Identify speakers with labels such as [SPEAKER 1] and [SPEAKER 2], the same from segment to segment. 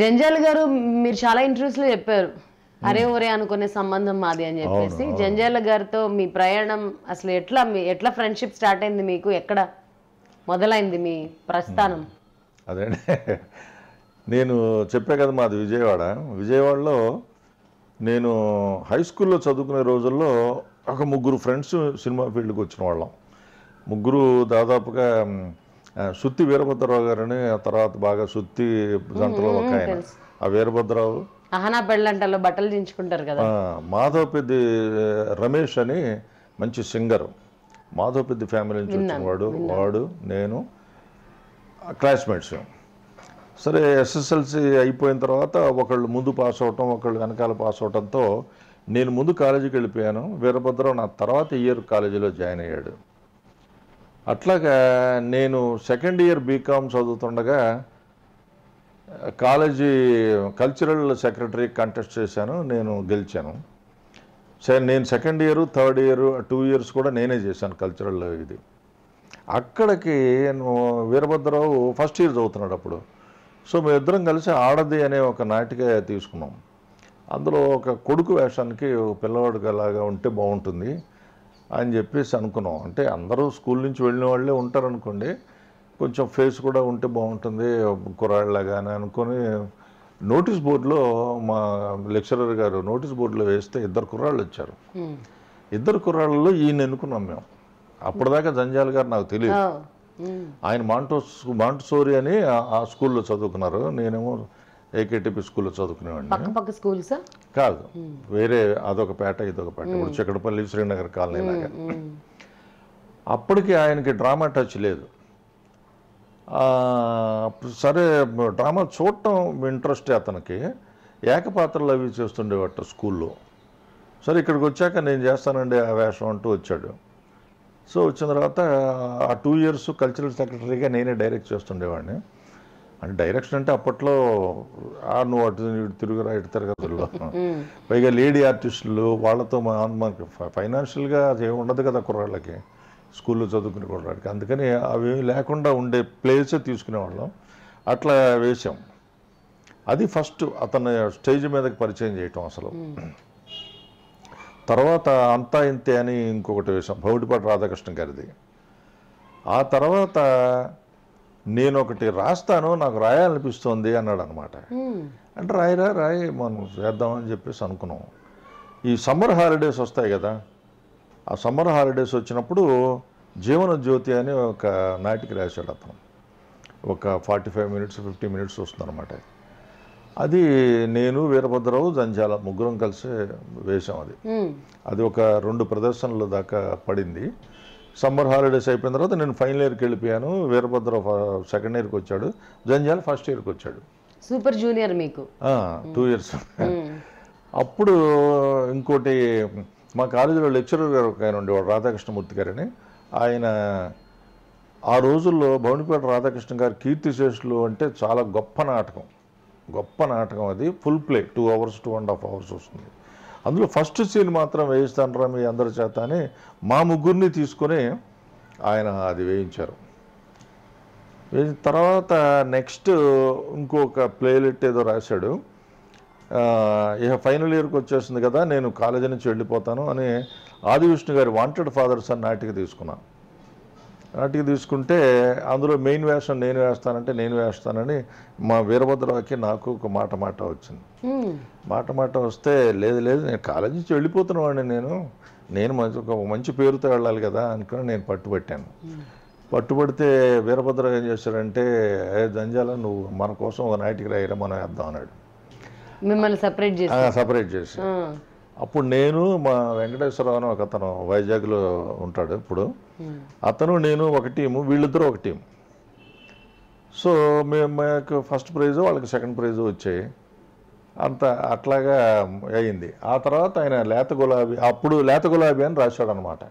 [SPEAKER 1] జంజాల్ గారు మీరు చాలా లో చెప్పారు hmm. అరే ఒరే అనుకునే సంబంధం మాది అని చెప్పేసి జంజాల గారితో మీ ప్రయాణం అసలు ఎట్లా మీ ఎట్లా ఫ్రెండ్షిప్ స్టార్ట్ అయింది మీకు ఎక్కడ మొదలైంది మీ ప్రస్థానం hmm. అదే నేను చెప్పే కదా మాది విజయవాడ విజయవాడలో నేను హై స్కూల్లో చదువుకునే రోజుల్లో ఒక ముగ్గురు ఫ్రెండ్స్ సినిమా ఫీల్డ్కి వచ్చిన వాళ్ళం ముగ్గురు దాదాపుగా సుత్తి వీరభద్రరావు ఆ తర్వాత బాగా సుత్తి జంటలో ఒక ఆయన ఆ వీరభద్రరావు అహనా బెళ్ళంటలో బట్టలు దించుకుంటారు కదా మాధవపెద్ది రమేష్ అని మంచి సింగర్ మాధవపెద్ది ఫ్యామిలీ నుంచి వచ్చిన వాడు వాడు నేను క్లాస్మేట్స్ సరే ఎస్ఎస్ఎల్సి అయిపోయిన తర్వాత ఒకళ్ళు ముందు పాస్ అవటం ఒకళ్ళు వెనకాల పాస్ అవటంతో నేను ముందు కాలేజీకి వెళ్ళిపోయాను వీరభద్రరావు నా తర్వాత ఇయర్ కాలేజీలో జాయిన్ అయ్యాడు అట్లాగా నేను సెకండ్ ఇయర్ బీకామ్ చదువుతుండగా కాలేజీ కల్చరల్ సెక్రటరీ కంటెస్ట్ చేశాను నేను గెలిచాను సరే నేను second year third year two years కూడా నేనే చేశాను కల్చరల్ ఇది అక్కడికి వీరభద్రరావు ఫస్ట్ ఇయర్ చదువుతున్నాడు అప్పుడు సో మేమిద్దరం కలిసి ఆడది అనే ఒక నాటిక తీసుకున్నాం అందులో ఒక కొడుకు వేషానికి పిల్లవాడికి లాగా ఉంటే బాగుంటుంది అని చెప్పేసి అనుకున్నాం అంటే అందరూ స్కూల్ నుంచి వెళ్ళిన వాళ్ళే ఉంటారనుకోండి కొంచెం ఫేస్ కూడా ఉంటే బాగుంటుంది కుర్రాళ్ళగా అని అనుకొని నోటీస్ బోర్డులో మా లెక్చరర్ గారు నోటీస్ బోర్డులో వేస్తే ఇద్దరు కుర్రాళ్ళు వచ్చారు ఇద్దరు కుర్రాళ్ళలో ఈయన ఎన్నుకున్నాం మేము అప్పటిదాకా జంజాల్ గారు నాకు తెలియదు ఆయన మాంటో మాంటోసోరి అని ఆ స్కూల్లో చదువుకున్నారు నేనేమో ఏకేటిపి స్కూల్లో చదువుకునేవాడిని స్కూల్ కాదు వేరే అదొక పేట ఇదొక పేట ఇప్పుడు చక్కడపల్లి శ్రీనగర్ కాలనీ లాగా అప్పటికి ఆయనకి డ్రామా టచ్ లేదు సరే డ్రామా చూడటం ఇంట్రెస్ట్ అతనికి ఏకపాత్రలు అవి చేస్తుండేవాట స్కూల్లో సరే ఇక్కడికి వచ్చాక నేను చేస్తానండి ఆ వేషం అంటూ వచ్చాడు సో వచ్చిన తర్వాత ఆ టూ ఇయర్స్ కల్చరల్ సెక్రటరీగా నేనే డైరెక్ట్ చేస్తుండేవాడిని అంటే డైరెక్షన్ అంటే అప్పట్లో ఆ నువ్వు అటు ఇటు తిరుగురా ఇటు తరగతుల్లో పైగా లేడీ ఆర్టిస్టులు వాళ్ళతో మనకి ఫైనాన్షియల్గా అది ఉండదు కదా కుర్రాళ్ళకి స్కూల్లో చదువుకునే కుర్రాడికి అందుకని అవి లేకుండా ఉండే ప్లేసే తీసుకునేవాళ్ళం అట్లా వేసాం అది ఫస్ట్ అతను స్టేజ్ మీదకి పరిచయం చేయటం అసలు తర్వాత అంతా ఇంతే అని ఇంకొకటి వేసాం భౌటిపాటి రాధాకృష్ణ గారిది ఆ తర్వాత నేను ఒకటి రాస్తాను నాకు రాయాలనిపిస్తోంది అన్నాడు అనమాట అంటే రాయిరా రాయి మనం చేద్దామని చెప్పేసి అనుకున్నాం ఈ సమ్మర్ హాలిడేస్ వస్తాయి కదా ఆ సమ్మర్ హాలిడేస్ వచ్చినప్పుడు జీవనజ్యోతి అని ఒక నాటికి రాశాడు అతను ఒక forty five minutes fifty minutes వస్తుందన్నమాట అది నేను వీరభద్రరావు జంజాల ముగ్గురం కలిసి వేశాం అది అది ఒక రెండు ప్రదర్శనల దాకా పడింది సమ్మర్ హాలిడేస్ అయిపోయిన తర్వాత నేను ఫైనల్ ఇయర్కి వెళ్ళిపోయాను వీరభద్ర సెకండ్ ఇయర్కి వచ్చాడు జంజాల్ ఫస్ట్ ఇయర్కి వచ్చాడు సూపర్ జూనియర్ మీకు టూ ఇయర్స్ అప్పుడు ఇంకోటి మా కాలేజీలో లెక్చరర్ గారు ఒక ఆయన ఉండేవాడు రాధాకృష్ణమూర్తి అని ఆయన ఆ రోజుల్లో భవనిపేట రాధాకృష్ణ గారు శేషులు అంటే చాలా గొప్ప నాటకం గొప్ప నాటకం అది full play two hours two and half hours వస్తుంది అందులో ఫస్ట్ సీన్ మాత్రం వేయిస్తాను మీ అందరి చేత అని మా ముగ్గురిని తీసుకొని ఆయన అది వేయించారు తర్వాత నెక్స్ట్ ఇంకొక ప్లేలెట్ ఏదో రాశాడు ఇక ఫైనల్ ఇయర్కి వచ్చేసింది కదా నేను కాలేజీ నుంచి వెళ్ళిపోతాను అని ఆదివిష్ణు గారి వాంటెడ్ ఫాదర్స్ అని నాటికి తీసుకున్నాను నాటికి తీసుకుంటే అందులో మెయిన్ వేషం నేను వేస్తానంటే నేను వేస్తానని మా వీరభద్రరావుకి నాకు ఒక మాట మాట వచ్చింది మాట మాట వస్తే లేదు లేదు నేను కాలేజీ నుంచి వెళ్ళిపోతున్నవాడిని నేను నేను మంచి ఒక మంచి పేరుతో వెళ్ళాలి కదా అనుకుని నేను పట్టుబట్టాను పట్టుబడితే వీరభద్ర ఏం చేశారంటే ఏ జంజాల నువ్వు మన కోసం ఒక నాటికి రాయిరా మనం వేద్దాం అన్నాడు మిమ్మల్ని సపరేట్ చేసి సపరేట్ చేసి అప్పుడు నేను మా వెంకటేశ్వరరావు అని ఒక అతను వైజాగ్లో ఉంటాడు ఇప్పుడు అతను నేను ఒక టీము వీళ్ళిద్దరూ ఒక టీం సో మేము మాకు ఫస్ట్ ప్రైజు వాళ్ళకి సెకండ్ ప్రైజు వచ్చాయి అంత అట్లాగా అయింది ఆ తర్వాత ఆయన లేత గులాబీ అప్పుడు లేత గులాబీ అని రాశాడు అనమాట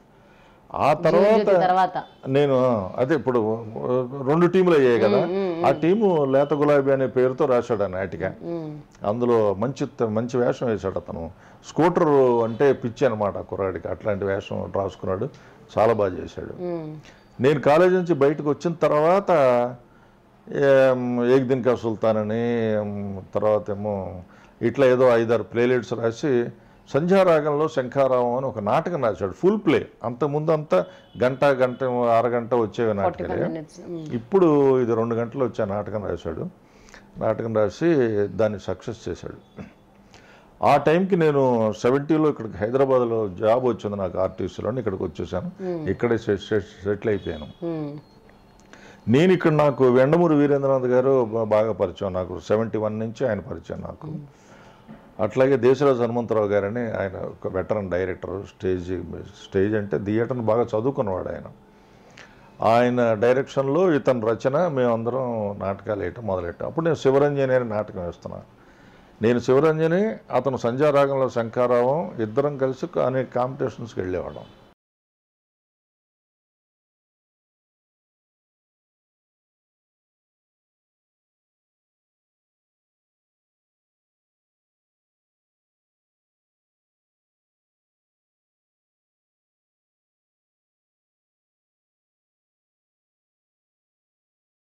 [SPEAKER 1] ఆ తర్వాత నేను అదే ఇప్పుడు రెండు టీములు అయ్యాయి కదా ఆ టీము లేత గులాబీ అనే పేరుతో రాశాడు ఆయన అందులో మంచి మంచి వేషం వేశాడు అతను స్కూటర్ అంటే పిచ్చి అనమాట కుర్రాడికి అట్లాంటి వేషం రాసుకున్నాడు చాలా బాగా చేశాడు నేను కాలేజీ నుంచి బయటకు వచ్చిన తర్వాత ఏక్ కా సుల్తాన్ అని తర్వాత ఏమో ఇట్లా ఏదో ఐదారు ప్లేలెట్స్ రాసి సంధ్యారాగంలో శంఖారావం అని ఒక నాటకం రాశాడు ఫుల్ ప్లే అంత ముందు అంతా గంట గంట అరగంట వచ్చేవి నాటకాలే ఇప్పుడు ఇది రెండు గంటలు వచ్చే నాటకం రాశాడు నాటకం రాసి దాన్ని సక్సెస్ చేశాడు ఆ టైంకి నేను సెవెంటీలో ఇక్కడికి హైదరాబాద్లో జాబ్ వచ్చింది నాకు ఆర్టీసీలో ఇక్కడికి వచ్చేసాను ఇక్కడే సెటిల్ అయిపోయాను నేను ఇక్కడ నాకు వెండమూరి వీరేంద్రనాథ్ గారు బాగా పరిచయం నాకు సెవెంటీ వన్ నుంచి ఆయన పరిచయం నాకు అట్లాగే దేశరాజు హనుమంతరావు గారని ఆయన ఒక వెటరన్ డైరెక్టర్ స్టేజ్ స్టేజ్ అంటే థియేటర్ని బాగా చదువుకున్నవాడు ఆయన ఆయన డైరెక్షన్లో ఇతని రచన మేమందరం నాటకాలు వేయటం మొదలెట్టాం అప్పుడు నేను శివరంజని అని నాటకం వేస్తున్నాను నేను శివరంజని అతను సంధ్యారాగంలో శంకారావం ఇద్దరం కలిసి అనేక కాంపిటీషన్స్కి వెళ్ళేవాళ్ళం